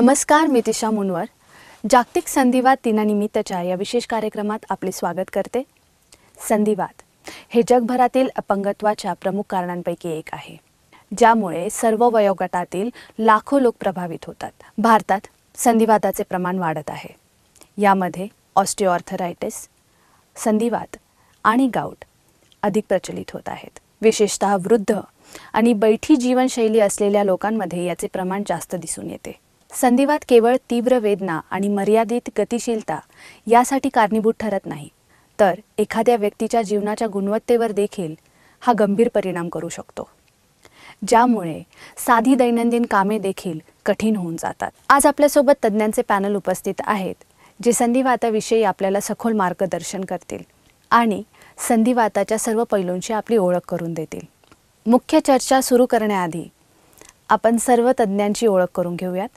नमस्कार मी तिशा मुनवर जागतिक संधिवाद दिनानिमित्तच्या या विशेष कार्यक्रमात आपले स्वागत करते संधिवाद हे जगभरातील अपंगत्वाच्या प्रमुख कारणांपैकी एक आहे ज्यामुळे सर्व वयोगटातील लाखो लोक प्रभावित होतात भारतात संधिवादाचे प्रमाण वाढत आहे यामध्ये ऑस्टिओआर्थरायटिस संधिवाद आणि गाऊट अधिक प्रचलित होत आहेत विशेषतः वृद्ध आणि बैठी जीवनशैली असलेल्या लोकांमध्ये याचे प्रमाण जास्त दिसून येते संधिवात केवळ तीव्र वेदना आणि मर्यादित गतिशीलता यासाठी कारणीभूत ठरत नाही तर एखाद्या व्यक्तीच्या जीवनाच्या गुणवत्तेवर देखील हा गंभीर परिणाम करू शकतो ज्यामुळे साधी दैनंदिन कामे देखील कठीण होऊन जातात आज आपल्यासोबत तज्ज्ञांचे पॅनल उपस्थित आहेत जे संधिवाताविषयी आपल्याला सखोल मार्गदर्शन करतील आणि संधिवाताच्या सर्व पैलूंशी आपली ओळख करून देतील मुख्य चर्चा सुरू करण्याआधी आपण सर्व तज्ज्ञांची ओळख करून घेऊयात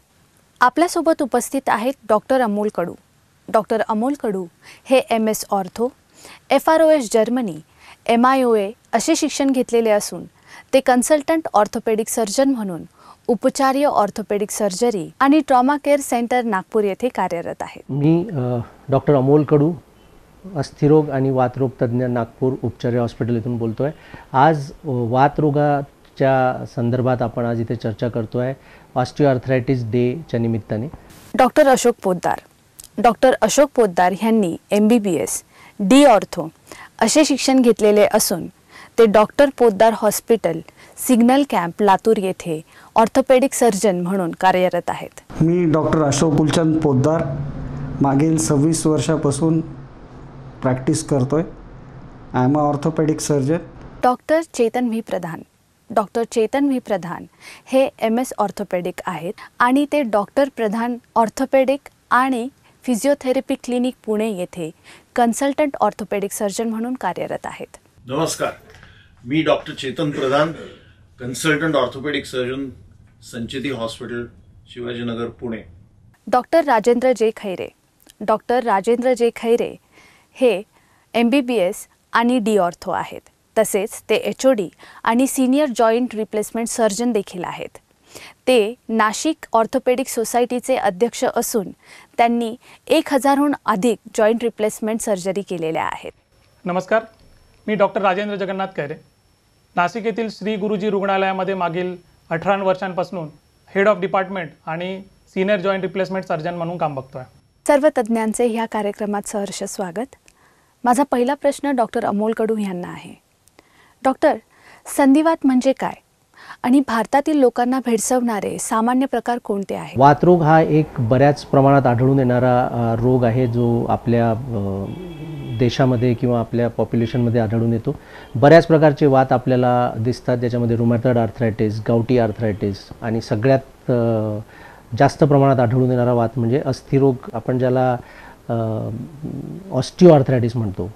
आपल्यासोबत उपस्थित आहेत डॉक्टर अमोल कडू डॉक्टर अमोल कडू हे M S ortho F R O S Germany M I O A असे शिक्षण घेतलेले असून ते कन्सल्टंट ऑर्थोपेडिक सर्जन म्हणून उपचार्य ऑर्थोपेडिक सर्जरी आणि ट्रॉमा केअर सेंटर नागपूर येथे कार्यरत आहे मी डॉक्टर अमोल कडू अस्थिरोग आणि वातरोग तज्ज्ञ नागपूर उपचार्य हॉस्पिटल इथून बोलतो आहे आज वातरोगाच्या संदर्भात आपण आज इथे चर्चा करतो आहे ऑस्टिओआर्थरायटिस डेच्या निमित्ताने डॉक्टर अशोक पोद्दार डॉक्टर अशोक पोद्दार यांनी M B B S D ortho असे शिक्षण घेतलेले असून ते doctor Poddar hospital signal camp Latur येथे ऑर्थोपेडिक सर्जन म्हणून कार्यरत आहेत मी डॉक्टर अशोक कुलचंद पोद्दार मागील सव्वीस वर्षापासून प्रॅक्टिस करतोय I am a orthopaedic surgeon doctor Chetan V Pradhan doctor Chetan V Pradhan हे एम एस ऑर्थोपेडिक आहेत आणि ते डॉक्टर प्रधान ऑर्थोपेडिक आणि फिजिओथेरपी क्लिनिक पुणे येथे कन्सल्टंट ऑर्थोपेडिक सर्जन म्हणून कार्यरत आहेत नमस्कार मी doctor Chetan Pradhan consultant orthopaedic surgeon Sancheti hospital Shivajinagar Pune doctor Rajendra J Khaire doctor Rajendra J Khaire हे एम बी बी एस आणि डी ऑर्थो आहेत तसेच ते एच ओ डी आणि सिनियर जॉईंट रिप्लेसमेंट सर्जन देखील आहेत ते नाशिक ऑर्थोपेडिक सोसायटीचे अध्यक्ष असून त्यांनी एक हजारहून अधिक जॉईंट रिप्लेसमेंट सर्जरी केलेल्या आहेत नमस्कार मी डॉक्टर राजेंद्र जगन्नाथ कैरे नाशिक येथील श्री गुरुजी रुग्णालयामध्ये मागील अठरा वर्षांपासून हेड ऑफ डिपार्टमेंट आणि सिनियर जॉईंट रिप्लेसमेंट सर्जन म्हणून काम बघतोय सर्व तज्ज्ञांचे ह्या कार्यक्रमात सहर्ष स्वागत माझा पहिला प्रश्न डॉक्टर अमोल कडू यांना आहे डॉक्टर संधिवात म्हणजे काय आणि भारतातील लोकांना भेडसवणारे सामान्य प्रकार कोणते आहेत वातरोग हा एक बऱ्याच प्रमाणात आढळून येणारा रोग आहे जो आपल्या देशामध्ये किंवा आपल्या पॉप्युलेशनमध्ये आढळून येतो बऱ्याच प्रकारचे वात आपल्याला दिसतात ज्याच्यामध्ये रुमॅटॉइड आर्थरायटिस गावटी आर्थरायटिस आणि सगळ्यात जास्त प्रमाणात आढळून येणारा वात म्हणजे अस्थिरोग आपण ज्याला ऑस्टिओ आर्थरायटिस म्हणतो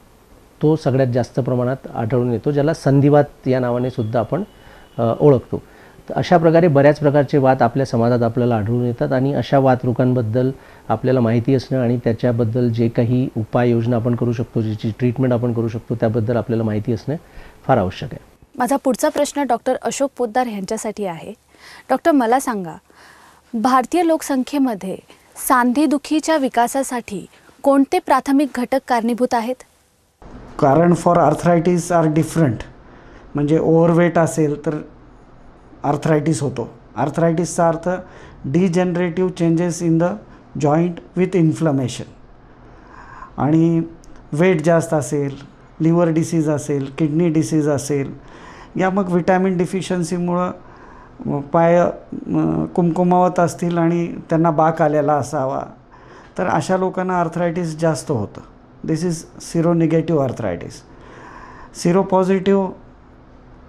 तो सगळ्यात जास्त प्रमाणात आढळून येतो ज्याला संधिवात या नावाने सुद्धा आपण ओळखतो तर अशा प्रकारे बऱ्याच प्रकारचे वाद आपल्या समाजात आपल्याला आढळून येतात आणि अशा वातरुकांबद्दल आपल्याला माहिती असणं आणि त्याच्याबद्दल जे काही उपाययोजना आपण करू शकतो ज्याची ट्रीटमेंट आपण करू शकतो त्याबद्दल आपल्याला माहिती असणं फार आवश्यक आहे माझा पुढचा प्रश्न डॉक्टर अशोक पोद्दार यांच्यासाठी आहे डॉक्टर मला सांगा भारतीय लोकसंख्येमध्ये सांधेदुखीच्या विकासासाठी कोणते प्राथमिक घटक कारणीभूत आहेत कारण फॉर आर्थरायटीस आर डिफरंट म्हणजे ओव्हरवेट असेल तर आर्थरायटीस होतो आर्थरायटीसचा अर्थ degenerative changes in the joint with inflammation आणि वेट जास्त असेल लिव्हर डिसीज असेल किडनी डिसीज असेल या मग विटॅमिन डिफिशियन्सीमुळं पाय कुमकुमावत असतील आणि त्यांना बाक आलेला असावा तर अशा लोकांना आर्थरायटीस जास्त होतं this is negative arthritis. Sero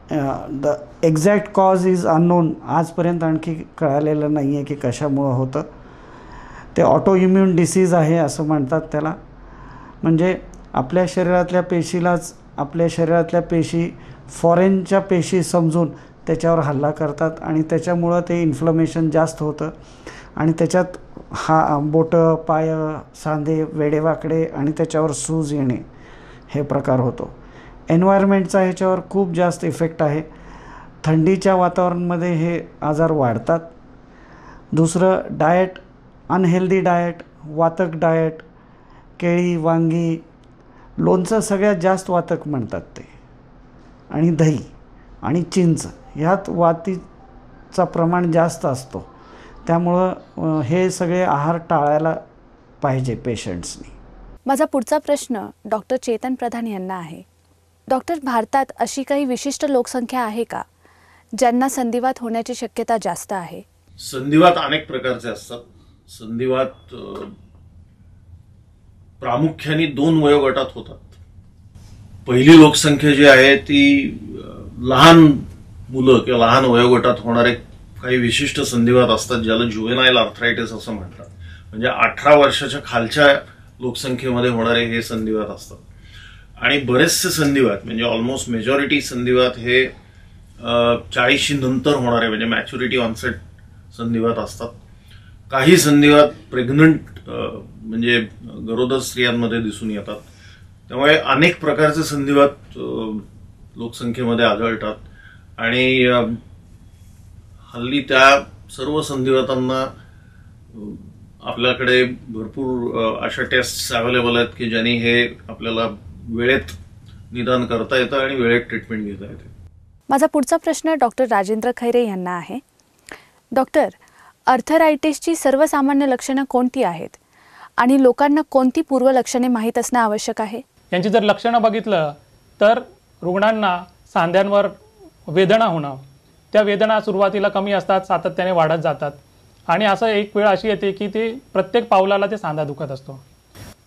uh, the exact cause is unknown आजपर्यंत आणखी कळालेलं नाही आहे की कशामुळं होतं ते ऑटो इम्युन डिसीज आहे असं म्हणतात त्याला म्हणजे आपल्या शरीरातल्या पेशीलाच आपल्या शरीरातल्या पेशी फॉरेनच्या पेशी समजून त्याच्यावर हल्ला करतात आणि त्याच्यामुळं ते इन्फ्लमेशन जास्त होतं आणि त्याच्यात हा बोटं पाय सांधे वेडेवाकडे आणि त्याच्यावर सूज येणे हे प्रकार होतो एन्व्हायरमेंटचा ह्याच्यावर खूप जास्त इफेक्ट आहे थंडीच्या वातावरणामध्ये हे आजार वाढतात दुसरं डाएट अनहेल्दी डाएट वातक डाएट केळी वांगी लोणचं सगळ्यात जास्त वातक म्हणतात ते आणि दही आणि चिंच ह्यात वातीचा प्रमाण जास्त असतो त्यामुळं हे सगळे आहार टाळायला पाहिजे पेशंट्सनी माझा पुढचा प्रश्न डॉक्टर चेतन प्रधान यांना आहे डॉक्टर भारतात अशी काही विशिष्ट लोकसंख्या आहे का ज्यांना संधिवात होण्याची शक्यता जास्त आहे संधिवात अनेक प्रकारचे असतात संधिवात प्रामुख्याने दोन वयोगटात होतात पहिली लोकसंख्या जी आहे ती लहान मुलं किंवा लहान वयोगटात होणारे काही विशिष्ट संधिवात असतात ज्याला ज्युवेनाईल आर्थरायटिस असं म्हणतात म्हणजे अठरा वर्षाच्या खालच्या लोकसंख्येमध्ये होणारे हे संधिवात असतात आणि बरेचसे संधिवात म्हणजे ऑलमोस्ट मेजॉरिटी संधिवात हे चाळीसशी नंतर होणारे म्हणजे मॅच्युरिटी ऑनसेट संधिवात असतात काही संधिवात प्रेग्नंट म्हणजे गरोदर स्त्रियांमध्ये दिसून येतात त्यामुळे अनेक प्रकारचे संधिवात लोकसंख्येमध्ये आढळतात आणि हल्ली त्या सर्व संधिवातांना आपल्याकडे भरपूर अशा टेस्ट अवेलेबल आहेत की ज्यांनी हे आपल्याला वेळेत निदान करता येतं आणि वेळेत ट्रीटमेंट घेता येते माझा पुढचा प्रश्न डॉक्टर राजेंद्र खैरे यांना आहे डॉक्टर अर्थरायटिसची सर्वसामान्य लक्षणं कोणती आहेत आणि लोकांना कोणती पूर्व लक्षणे माहीत असणं आवश्यक आहे यांची जर लक्षणं बघितलं तर रुग्णांना सांध्यांवर वेदना होणं त्या वेदना सुरुवातीला कमी असतात सातत्याने वाढत जातात आणि असं एक वेळ अशी येते की ते प्रत्येक पावलाला ते सांधा दुखत असतो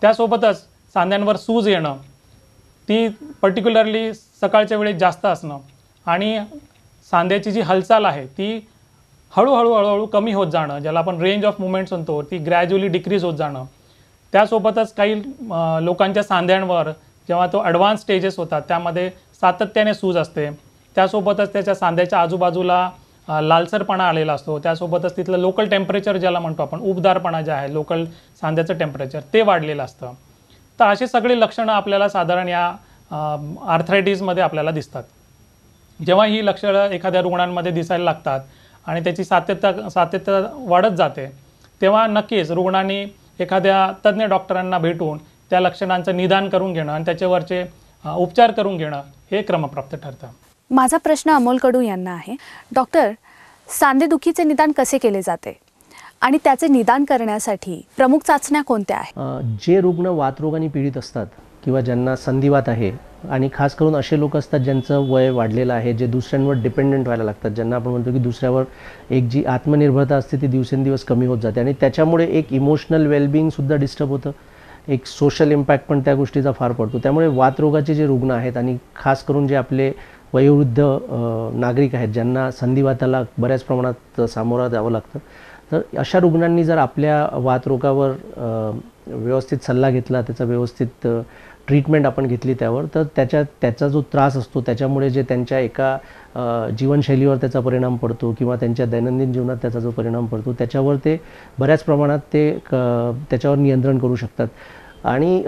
त्यासोबतच सांध्यांवर सूज येणं ती पर्टिक्युलरली सकाळच्या वेळेत जास्त असणं आणि सांध्याची जी हालचाल आहे ती हळूहळू हळूहळू कमी होत जाणं ज्याला आपण रेंज ऑफ मुवमेंट्स म्हणतो ती ग्रॅज्युअली डिक्रीज होत जाणं त्यासोबतच काही लोकांच्या सांध्यांवर जेव्हा तो ॲडव्हान्स स्टेजेस होतात त्यामध्ये सातत्याने सूज असते त्यासोबतच त्याच्या सांध्याच्या आजूबाजूला लालसरपणा आलेला असतो त्यासोबतच तिथलं लोकल टेम्परेचर ज्याला म्हणतो आपण उबदारपणा जे आहे लोकल सांध्याचं टेम्परेचर ते वाढलेलं असतं तर असे सगळे लक्षणं आपल्याला साधारण या आर्थरायटीजमध्ये आपल्याला दिसतात जेव्हा ही लक्षणं एखाद्या रुग्णांमध्ये दिसायला लागतात आणि त्याची सातत्य सातत्य वाढत जाते तेव्हा नक्कीच रुग्णांनी एखाद्या तज्ज्ञ डॉक्टरांना भेटून त्या लक्षणांचं निदान करून घेणं आणि त्याच्यावरचे उपचार करून घेणं हे क्रमप्राप्त ठरतं माझा प्रश्न अमोल कडू यांना आहे डॉक्टर सांधेदुखीचे निदान कसे केले जाते आणि त्याचे निदान करण्यासाठी प्रमुख चाचण्या कोणत्या आहेत जे रुग्ण वातरोगाने पीडित असतात किंवा ज्यांना संधिवात आहे आणि खास करून असे लोक असतात ज्यांचं वय वाढलेलं आहे जे दुसऱ्यांवर डिपेंडंट व्हायला लागतात ज्यांना आपण म्हणतो की दुसऱ्यावर एक जी आत्मनिर्भरता असते ती दिवसेंदिवस कमी होत जाते आणि त्याच्यामुळे एक इमोशनल सुद्धा डिस्टर्ब होतं एक सोशल इम्पॅक्ट पण त्या गोष्टीचा फार पडतो त्यामुळे वातरोगाचे जे रुग्ण आहेत आणि खास करून जे आपले वयोवृद्ध नागरिक आहेत ज्यांना संधिवाताला बऱ्याच प्रमाणात सामोरा जावं लागतं तर अशा रुग्णांनी जर आपल्या वातरोगावर व्यवस्थित सल्ला घेतला त्याचा व्यवस्थित ट्रीटमेंट आपण घेतली त्यावर तर त्याच्या त्याचा जो त्रास असतो त्याच्यामुळे जे त्यांच्या एका जीवनशैलीवर त्याचा परिणाम पडतो किंवा त्यांच्या दैनंदिन जीवनात त्याचा जो परिणाम पडतो त्याच्यावर ते बऱ्याच प्रमाणात ते क त्याच्यावर नियंत्रण करू शकतात आणि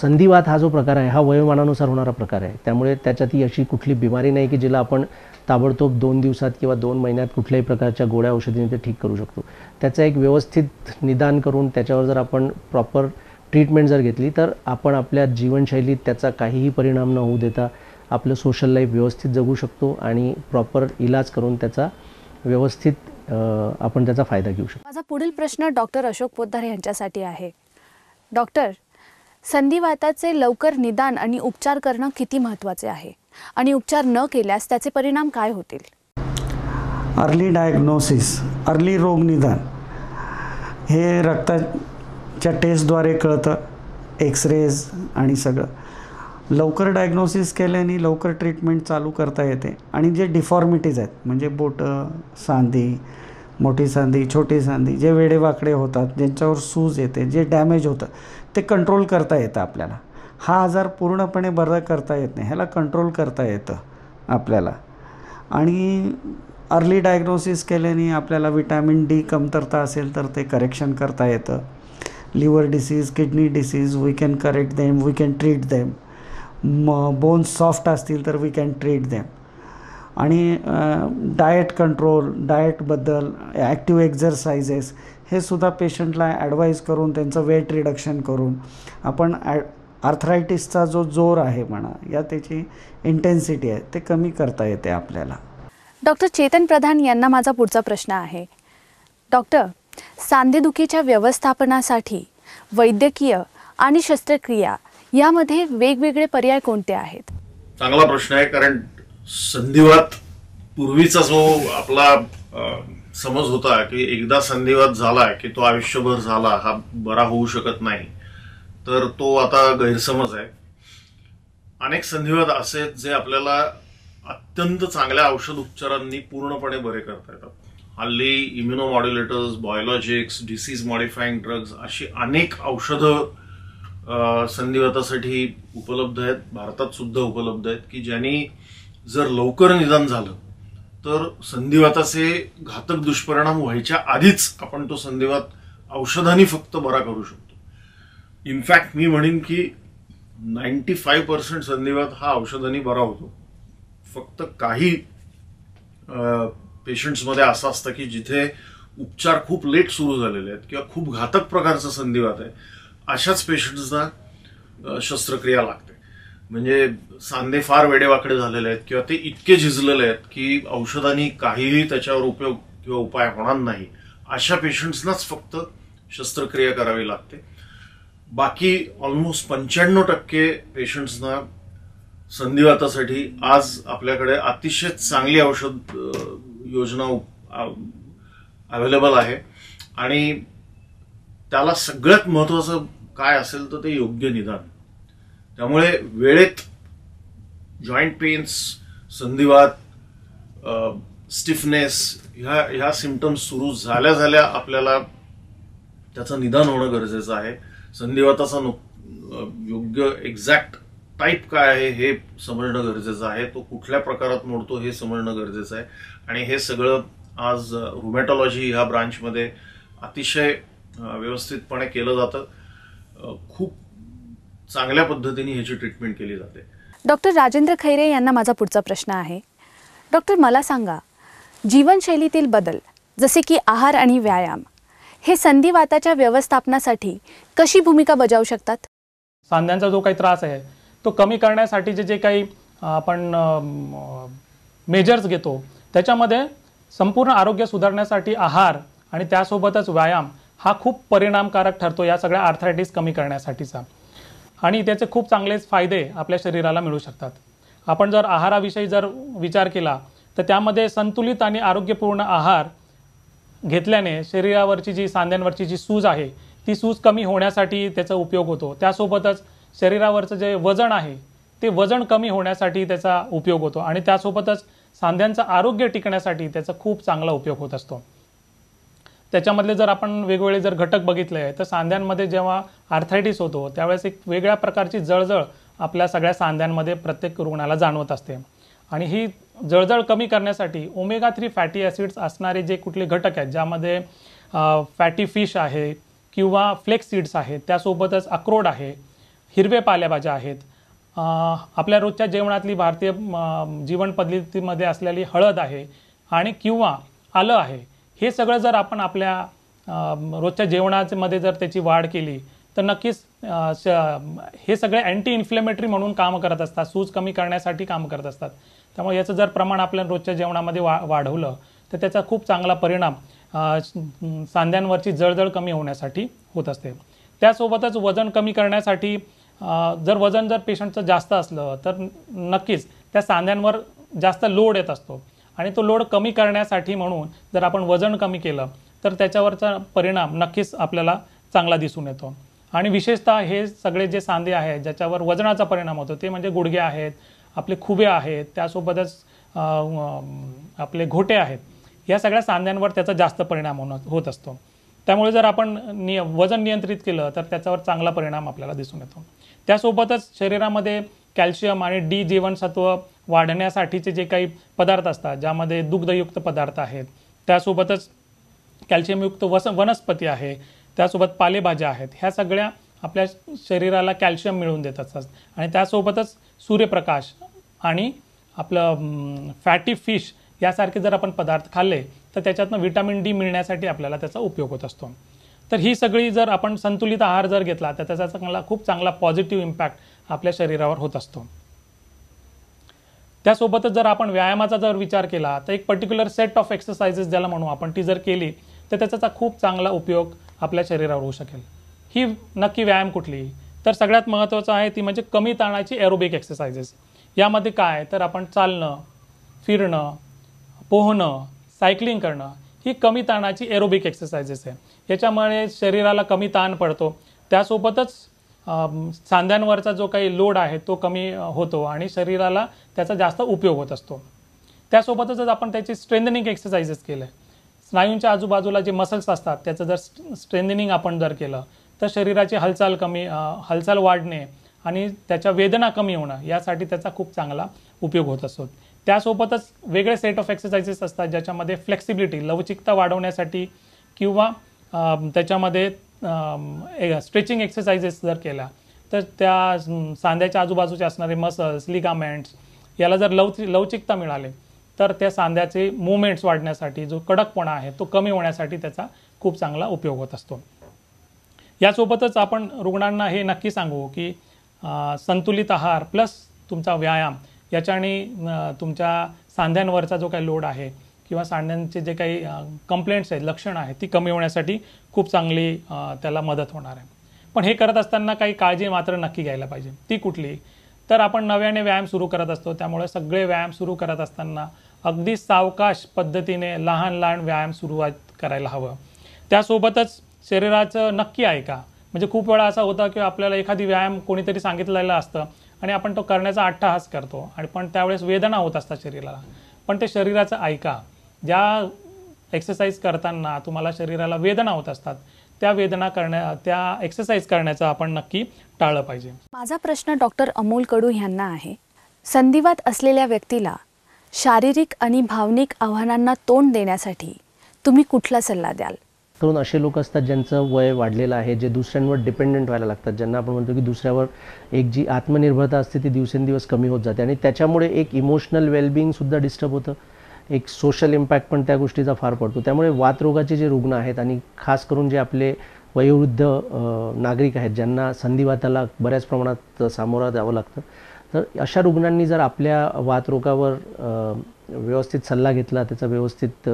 संधिवात हा जो प्रकार आहे हा वयोमानानुसार होणारा प्रकार आहे त्यामुळे त्याच्यात ही अशी कुठली बिमारी नाही की जिला आपण ताबडतोब दोन दिवसात किंवा दोन महिन्यात कुठल्याही प्रकारच्या गोळ्या औषधीने ते ठीक करू शकतो त्याचं एक व्यवस्थित निदान करून त्याच्यावर जर आपण प्रॉपर ट्रीटमेंट जर घेतली तर आपण आपल्या जीवनशैलीत त्याचा काहीही परिणाम न होऊ देता आपलं सोशल लाईफ व्यवस्थित जगू शकतो आणि प्रॉपर इलाज करून त्याचा व्यवस्थित आपण त्याचा फायदा घेऊ शकतो माझा पुढील प्रश्न डॉक्टर अशोक पोद्दार यांच्यासाठी आहे डॉक्टर संधिवाताचे लवकर निदान आणि उपचार करणं किती महत्त्वाचे आहे आणि उपचार न केल्यास त्याचे परिणाम काय होतील अर्ली डायग्नोसिस अर्ली रोग निदान हे रक्ताच्या टेस्टद्वारे कळतं एक्सरेज आणि सगळं लवकर डायग्नोसिस केल्याने लवकर ट्रीटमेंट चालू करता येते आणि जे डिफॉर्मिटीज आहेत म्हणजे बोट सांधी मोठी सांधी छोटी सांधी जे वेडेवाकडे होतात ज्यांच्यावर सूज येते जे डॅमेज होतं ते कंट्रोल करता येतं आपल्याला हा आजार पूर्णपणे बरं करता येत नाही ह्याला कंट्रोल करता येतं आपल्याला आणि अर्ली डायग्नोसिस केल्याने आपल्याला विटॅमिन डी कमतरता असेल तर ते करेक्शन करता येतं liver disease kidney disease we can correct them we can treat them म बोन्स सॉफ्ट असतील तर वी कॅन ट्रीट देम आणि डाएट कंट्रोल डाएटबद्दल ॲक्टिव्ह एक्झरसाइजेस हे सुद्धा पेशंटला ॲडवाईज करून त्यांचं वेट रिडक्शन करून आपण ॲ आर्थरायटिसचा जो जोर आहे म्हणा या त्याची इंटेन्सिटी आहे ते कमी करता येते आपल्याला डॉक्टर चेतन प्रधान यांना माझा पुढचा प्रश्न आहे डॉक्टर सांधेदुखीच्या व्यवस्थापनासाठी वैद्यकीय आणि शस्त्रक्रिया यामध्ये वेगवेगळे पर्याय कोणते आहेत चांगला प्रश्न आहे कारण संधिवात पूर्वीचा जो आपला समज होता की एकदा संधिवात झाला की तो आयुष्यभर झाला हा बरा होऊ शकत नाही तर तो आता गैरसमज आहे अनेक संधिवात असे जे आपल्याला अत्यंत चांगल्या औषध उपचारांनी पूर्णपणे बरे करता येतात हल्ली immunomodulators biologics disease modifying drugs अशी अनेक औषधं संधिवातासाठी उपलब्ध आहेत भारतात सुद्धा उपलब्ध आहेत की ज्यांनी जर लवकर निदान झालं तर संधिवाताचे घातक दुष्परिणाम व्हायच्या आधीच आपण तो संधिवात औषधांनी फक्त बरा करू शकतो इनफॅक्ट मी म्हणेन की नाईन्टी फाईव्ह पर्सेंट संधिवात हा औषधांनी बरा होतो फक्त काही पेशंट्समध्ये असं असतं की जिथे उपचार खूप लेट सुरू झालेले आहेत किंवा खूप घातक प्रकारचा संधिवात आहे अशाच पेशंट्सना शस्त्रक्रिया लागते म्हणजे सांधे फार वेडेवाकडे झालेले आहेत किंवा ते इतके झिजलेले आहेत की औषधांनी काहीही त्याच्यावर उपयोग किंवा उपाय होणार नाही अशा पेशंट्सनाच फक्त शस्त्रक्रिया करावी लागते बाकी ऑलमोस्ट पंच्याण्णव टक्के पेशंट्सना संधिवातासाठी आज आपल्याकडे अतिशय चांगली औषध योजना अवेलेबल आहे आणि त्याला सगळ्यात महत्त्वाचं काय असेल तर ते योग्य निदान त्यामुळे वेळेत जॉईंट पेन्स संधिवात स्टिफनेस ह्या ह्या सिमटम्स सुरू झाल्या झाल्या आपल्याला त्याचं निदान होणं गरजेचं आहे संधिवाताचा नुक योग्य एक्झॅक्ट टाईप काय आहे हे समजणं गरजेचं आहे तो कुठल्या प्रकारात मोडतो हे समजणं गरजेचं आहे आणि हे सगळं आज रुमॅटॉलॉजी ह्या ब्रांचमध्ये अतिशय व्यवस्थितपणे केलं जातं खूप चांगल्या पद्धतीने ह्याची ट्रीटमेंट केली जाते डॉक्टर राजेंद्र खैरे यांना माझा पुढचा प्रश्न आहे डॉक्टर मला सांगा जीवनशैलीतील बदल जसे की आहार आणि व्यायाम हे संधिवाताच्या व्यवस्थापनासाठी कशी भूमिका बजावू शकतात सांध्यांचा जो काही त्रास आहे तो कमी करण्यासाठी जे जे काही आपण मेजर्स घेतो त्याच्यामध्ये संपूर्ण आरोग्य सुधारण्यासाठी आहार आणि त्यासोबतच व्यायाम हा खूप परिणामकारक ठरतो या सगळ्या आर्थरायटिस कमी करण्यासाठीचा आणि त्याचे खूप चांगलेच फायदे आपल्या शरीराला मिळू शकतात आपण जर आहाराविषयी जर विचार केला तर त्यामध्ये संतुलित आणि आरोग्यपूर्ण आहार घेतल्याने शरीरावरची जी सांध्यांवरची जी सूज आहे ती सूज कमी होण्यासाठी त्याचा उपयोग होतो त्यासोबतच शरीरावरचं जे वजन आहे ते वजन कमी होण्यासाठी त्याचा उपयोग होतो आणि त्यासोबतच सांध्यांचं आरोग्य टिकण्यासाठी त्याचा खूप चांगला उपयोग होत असतो त्याच्यामधले जर आपण वेगवेगळे जर घटक बघितले तर सांध्यांमध्ये जेव्हा आर्थरायटिस होतो त्यावेळेस एक वेगळ्या प्रकारची जळजळ आपल्या सगळ्या सांध्यांमध्ये प्रत्येक रुग्णाला जाणवत असते आणि ही जळजळ कमी करण्यासाठी ओमेगा थ्री फॅटी ॲसिड्स असणारे जे कुठले घटक आहेत ज्यामध्ये फॅटी फिश आहे किंवा फ्लेक्स सीड्स आहेत त्यासोबतच अक्रोड आहे हिरवे पाल्याभाज्या आहेत आपल्या रोजच्या जेवणातली भारतीय जीवन पद्धतीमध्ये असलेली हळद आहे आणि किंवा आलं आहे हे सगळं जर आपण आपल्या रोजच्या जेवणामध्ये जर त्याची वाढ केली तर नक्कीच हे सगळे अँटी इन्फ्लेमेटरी म्हणून काम करत असतात सूज कमी करण्यासाठी काम करत असतात त्यामुळे याचं जर प्रमाण आपल्या रोजच्या जेवणामध्ये वा वाढवलं तर त्याचा खूप चांगला परिणाम सांध्यांवरची जळजळ कमी होण्यासाठी होत असते त्यासोबतच वजन कमी करण्यासाठी जर वजन जर पेशंटचं जास्त असलं तर नक्कीच त्या सांध्यांवर जास्त लोड येत असतो आणि तो लोड कमी करण्यासाठी म्हणून जर आपण वजन कमी केलं तर त्याच्यावरचा परिणाम नक्कीच आपल्याला चांगला दिसून येतो आणि विशेषतः हे सगळे जे सांधे आहेत ज्याच्यावर वजनाचा परिणाम होतो ते म्हणजे गुडघे आहेत आपले खुबे आहेत त्यासोबतच आपले घोटे आहेत या सगळ्या सांध्यांवर त्याचा जास्त परिणाम होणं होत असतो त्यामुळे जर आपण निय वजन नियंत्रित केलं तर त्याच्यावर चांगला परिणाम आपल्याला दिसून येतो त्यासोबतच शरीरामध्ये कॅल्शियम आणि डी जीवनसत्व वाढण्यासाठीचे जे काही पदार्थ असतात ज्यामध्ये दुग्धयुक्त पदार्थ आहेत त्यासोबतच कॅल्शियमयुक्त वस वनस्पती आहे त्यासोबत पालेभाज्या आहेत ह्या सगळ्या आपल्या शरीराला कॅल्शियम मिळवून देत असतात आणि त्यासोबतच सूर्यप्रकाश आणि आपलं फॅटी फिश यासारखे जर आपण पदार्थ खाल्ले तर त्याच्यातनं विटामिन डी मिळण्यासाठी आपल्याला त्याचा उपयोग होत असतो तर ही सगळी जर आपण संतुलित आहार जर घेतला तर त्याचा चांगला खूप चांगला पॉझिटिव्ह इम्पॅक्ट आपल्या शरीरावर होत असतो त्यासोबतच जर आपण व्यायामाचा जर विचार केला तर एक पर्टिक्युलर सेट ऑफ एक्सरसाइजेस ज्याला म्हणू आपण ती जर केली तर त्याचा खूप चांगला उपयोग आपल्या शरीरावर होऊ शकेल ही नक्की व्यायाम कुठली तर सगळ्यात महत्त्वाचं आहे ती म्हणजे कमी ताणाची एरोबिक एक्सरसाइजेस यामध्ये काय तर आपण चालणं फिरणं पोहणं सायकलिंग करणं ही कमी ताणाची एरोबिक एक्सरसाइजेस आहे याच्यामुळे शरीराला कमी ताण पडतो त्यासोबतच सांध्यांवरचा जो काही लोड आहे तो कमी होतो आणि शरीराला त्याचा जास्त उपयोग होत असतो त्यासोबतच आपण त्याची स्ट्रेंथनिंग एक्सरसाइजेस केलं आहे स्नायूंच्या आजूबाजूला जे मसल्स असतात त्याचं जर स्ट्रेंथनिंग आपण जर केलं तर शरीराची हालचाल कमी हालचाल वाढणे आणि त्याच्या वेदना कमी होणं यासाठी त्याचा खूप चांगला उपयोग होत असतो त्यासोबतच वेगळे सेट ऑफ एक्सरसाइजेस असतात ज्याच्यामध्ये फ्लेक्सिबिलिटी लवचिकता वाढवण्यासाठी किंवा त्याच्यामध्ये स्ट्रेचिंग एक्सरसाइजेस जर केल्या तर त्या सांध्याच्या आजूबाजूचे असणारे मसल्स लिगामेंट्स याला जर लवच लवचिकता मिळाली तर त्या सांध्याचे मुवमेंट्स वाढण्यासाठी जो कडकपणा आहे तो कमी होण्यासाठी त्याचा खूप चांगला उपयोग होत असतो यासोबतच आपण रुग्णांना हे नक्की सांगू की संतुलित आहार प्लस तुमचा व्यायाम याच्याने तुमच्या सांध्यांवरचा जो काही लोड आहे किंवा सांध्यांचे जे काही कंप्लेंट्स आहेत लक्षणं आहेत ती कमी होण्यासाठी खूप चांगली त्याला मदत होणार आहे पण हे करत असताना काही काळजी मात्र नक्की घ्यायला पाहिजे ती कुठली तर आपण नव्याने व्यायाम सुरू करत असतो त्यामुळे सगळे व्यायाम सुरू करत असताना अगदी सावकाश पद्धतीने लहान लहान व्यायाम सुरुवात करायला हवं त्यासोबतच शरीराचं नक्की ऐका म्हणजे खूप वेळा असा होता की आपल्याला एखादी व्यायाम कोणीतरी सांगितलेला असतं आणि आपण तो करण्याचा अट्टहास करतो आणि पण त्यावेळेस वेदना होत असतात शरीराला पण ते शरीराचं ऐका ज्या एक्सरसाइज करताना तुम्हाला शरीराला वेदना होत असतात त्या वेदना करण्या त्या एक्सरसाइज करण्याचं आपण नक्की टाळलं पाहिजे माझा प्रश्न डॉक्टर अमोल कडू यांना आहे संधिवात असलेल्या व्यक्तीला शारीरिक आणि भावनिक आव्हानांना तोंड देण्यासाठी तुम्ही कुठला सल्ला द्याल करून असे लोक असतात ज्यांचं वय वाढलेलं आहे जे दुसऱ्यांवर डिपेंडेंट व्हायला लागतात ज्यांना आपण म्हणतो की दुसऱ्यावर एक जी आत्मनिर्भरता असते ती दिवसेंदिवस कमी होत जाते आणि त्याच्यामुळे एक इमोशनल सुद्धा डिस्टर्ब होतं एक सोशल इम्पॅक्ट पण त्या गोष्टीचा फार पडतो त्यामुळे वातरोगाचे जे रुग्ण आहेत आणि खास करून जे आपले वयोवृद्ध नागरिक आहेत ज्यांना संधिवाताला बऱ्याच प्रमाणात सामोरा जावं लागतं तर अशा रुग्णांनी जर आपल्या वातरोगावर व्यवस्थित सल्ला घेतला त्याचा व्यवस्थित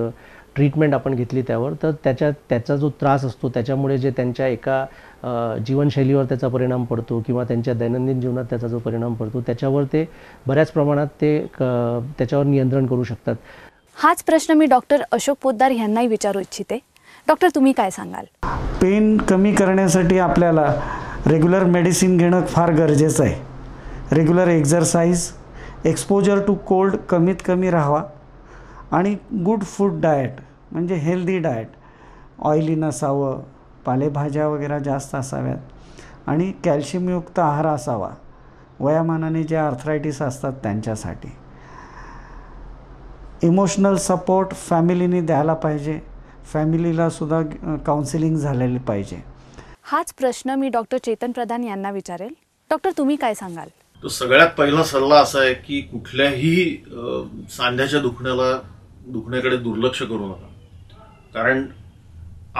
ट्रीटमेंट आपण घेतली त्यावर तर त्याच्या त्याचा जो त्रास असतो त्याच्यामुळे जे त्यांच्या एका जीवनशैलीवर त्याचा परिणाम पडतो किंवा त्यांच्या दैनंदिन जीवनात त्याचा जो परिणाम पडतो त्याच्यावर ते बऱ्याच प्रमाणात ते त्याच्यावर नियंत्रण करू शकतात हाच प्रश्न मी डॉक्टर अशोक पोद्दार यांनाही विचारू इच्छिते डॉक्टर तुम्ही काय सांगाल पेन कमी करण्यासाठी आपल्याला रेग्युलर मेडिसिन घेणं फार गरजेचं आहे regular exercise exposure to cold कमीत कमी राहावा आणि गुड फूड डाएट म्हणजे हेल्दी डाएट ऑइली नसावं पालेभाज्या वगैरे जास्त असाव्यात आणि कॅल्शियमयुक्त आहार असावा वयामानाने जे आर्थरायटिस असतात त्यांच्यासाठी इमोशनल सपोर्ट फॅमिलीने द्यायला पाहिजे फॅमिलीला सुद्धा काउन्सिलिंग झालेली पाहिजे हाच प्रश्न मी डॉक्टर चेतन प्रधान यांना विचारेल डॉक्टर तुम्ही काय सांगाल तो सगळ्यात पहिला सल्ला असा आहे की कुठल्याही सांध्याच्या दुखण्याला दुखण्याकडे दुर्लक्ष करू नका कारण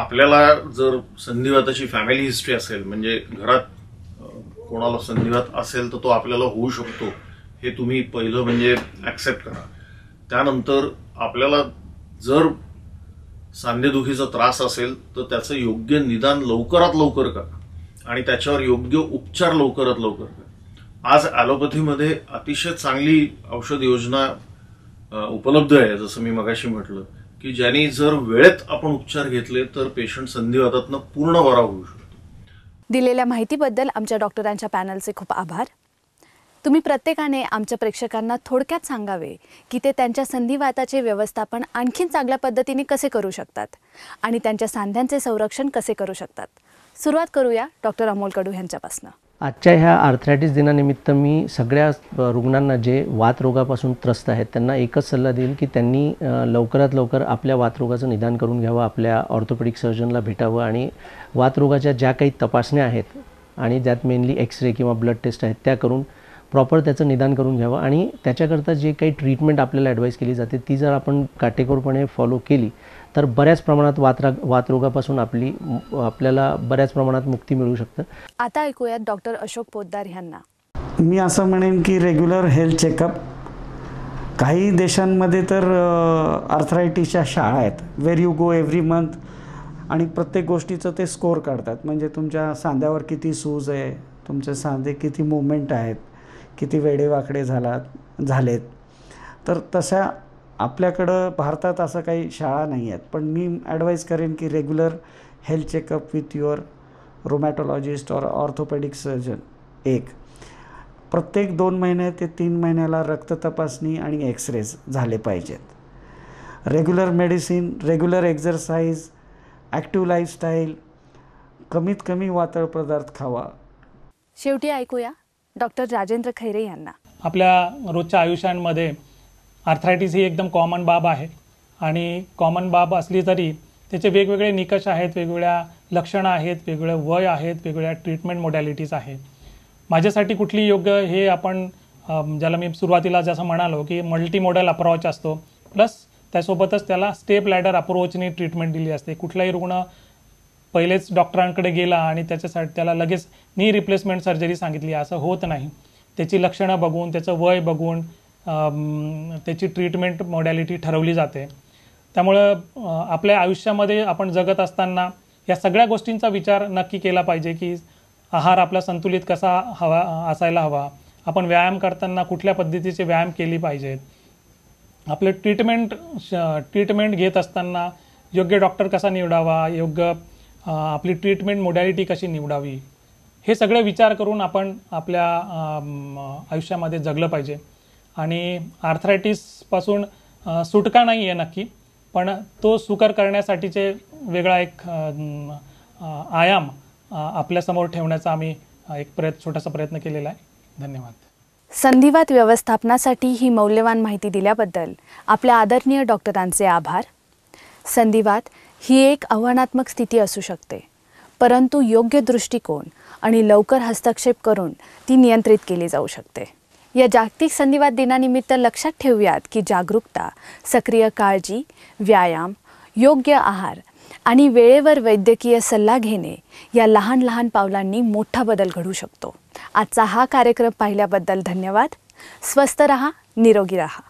आपल्याला जर संधिवाताची फॅमिली हिस्ट्री असेल म्हणजे घरात कोणाला संधिवात असेल तर तो आपल्याला होऊ शकतो हे तुम्ही पहिलं म्हणजे ॲक्सेप्ट करा त्यानंतर आपल्याला जर सांधेदुखीचा त्रास असेल तर त्याचं योग्य निदान लवकरात लवकर करा आणि त्याच्यावर योग्य उपचार लवकरात लवकर करा आज मध्ये अतिशय चांगली औषध योजना उपलब्ध आहे जसं मी मगाशी म्हटलं की ज्यांनी जर वेळेत आपण उपचार घेतले तर पेशंट संधिवातातनं पूर्ण बरा होऊ शकतो दिलेल्या माहितीबद्दल आमच्या डॉक्टरांच्या पॅनलचे खूप आभार तुम्ही प्रत्येकाने आमच्या प्रेक्षकांना थोडक्यात सांगावे की ते त्यांच्या संधिवाताचे व्यवस्थापन आणखीन चांगल्या पद्धतीने कसे करू शकतात आणि त्यांच्या सांध्यांचे संरक्षण कसे करू शकतात सुरुवात करूया डॉक्टर अमोल कडू यांच्यापासून आजच्या ह्या आर्थरायटिस दिनानिमित्त मी सगळ्या रुग्णांना जे वातरोगापासून त्रस्त आहेत त्यांना एकच सल्ला देईल की त्यांनी लवकरात लवकर आपल्या वातरोगाचं निदान करून घ्यावं आपल्या ऑर्थोपेडिक सर्जनला भेटावं आणि वातरोगाच्या ज्या काही तपासण्या आहेत आणि ज्यात मेनली एक्सरे किंवा ब्लड टेस्ट आहेत त्या करून प्रॉपर त्याचं निदान करून घ्यावं आणि त्याच्याकरता जे काही ट्रीटमेंट आपल्याला ॲडवाईस केली जाते ती जर आपण काटेकोरपणे फॉलो केली तर बऱ्याच प्रमाणात वातरा वातरोगापासून आपली आपल्याला बऱ्याच प्रमाणात मुक्ती मिळू शकतं आता ऐकूयात डॉक्टर अशोक पोद्दार यांना मी असं म्हणेन की रेग्युलर हेल्थ चेकअप काही देशांमध्ये तर अर्थरायटीच्या शाळा आहेत where you go every month आणि प्रत्येक गोष्टीचं ते स्कोअर काढतात म्हणजे तुमच्या सांध्यावर किती सूज आहे तुमचे सांधे किती मुवमेंट आहेत किती वेडेवाकडे झाला झालेत तर तशा आपल्याकडं भारतात असं काही शाळा नाही आहेत पण मी ॲडवाईज करेन की regular health checkup with your rheumatologist और ऑर्थोपेडिक सर्जन एक प्रत्येक दोन महिने ते तीन महिन्याला रक्त तपासणी आणि एक्सरेज झाले पाहिजेत regular medicine regular exercise active lifestyle कमीत कमी वातळ पदार्थ खावा शेवटी ऐकूया डॉक्टर राजेंद्र खैरे यांना आपल्या रोजच्या आयुष्यांमध्ये आर्थरायटीस ही एकदम कॉमन बाब आहे आणि कॉमन बाब असली तरी त्याचे वेगवेगळे निकष आहेत वेगवेगळ्या लक्षणं आहेत वेगवेगळे वय आहेत वेगवेगळ्या ट्रीटमेंट मोडॅलिटीज आहे माझ्यासाठी कुठली योग्य हे आपण ज्याला मी सुरुवातीला जसं म्हणालो की मल्टी मॉडल अप्रोच असतो प्लस त्यासोबतच त्याला स्टेप लॅडर अप्रोचने ट्रीटमेंट दिली असते कुठलाही रुग्ण पहिलेच डॉक्टरांकडे गेला आणि त्याच्यासाठी त्याला लगेच नी रिप्लेसमेंट सर्जरी सांगितली असं होत नाही त्याची लक्षणं बघून त्याचं वय बघून त्याची ट्रीटमेंट मॉडॅलिटी ठरवली जाते त्यामुळं आपल्या आयुष्यामध्ये आपण जगत असताना या सगळ्या गोष्टींचा विचार नक्की केला पाहिजे की आहार आपला संतुलित कसा हवा असायला हवा आपण व्यायाम करताना कुठल्या पद्धतीचे व्यायाम केली पाहिजेत आपलं ट्रीटमेंट ट्रीटमेंट घेत असताना योग्य डॉक्टर कसा निवडावा योग्य आपली ट्रीटमेंट मोडॅलिटी कशी निवडावी हे सगळे विचार करून आपण आपल्या आयुष्यामध्ये जगलं पाहिजे आणि आर्थरायटिसपासून सुटका नाही आहे नक्की पण तो सुकर करण्यासाठीचे वेगळा एक आयाम आपल्यासमोर ठेवण्याचा आम्ही एक प्रयत्न छोटासा प्रयत्न केलेला आहे धन्यवाद संधिवात व्यवस्थापनासाठी ही मौल्यवान माहिती दिल्याबद्दल आपल्या आदरणीय डॉक्टरांचे आभार संधिवात ही एक आव्हानात्मक स्थिती असू शकते परंतु योग्य दृष्टिकोन आणि लवकर हस्तक्षेप करून ती नियंत्रित केली जाऊ शकते या जागतिक संधिवात दिनानिमित्त लक्षात ठेवूयात की जागरूकता सक्रिय काळजी व्यायाम योग्य आहार आणि वेळेवर वैद्यकीय सल्ला घेणे या लहान लहान पावलांनी मोठा बदल घडू शकतो आजचा हा कार्यक्रम पाहिल्याबद्दल धन्यवाद स्वस्थ रहा निरोगी रहा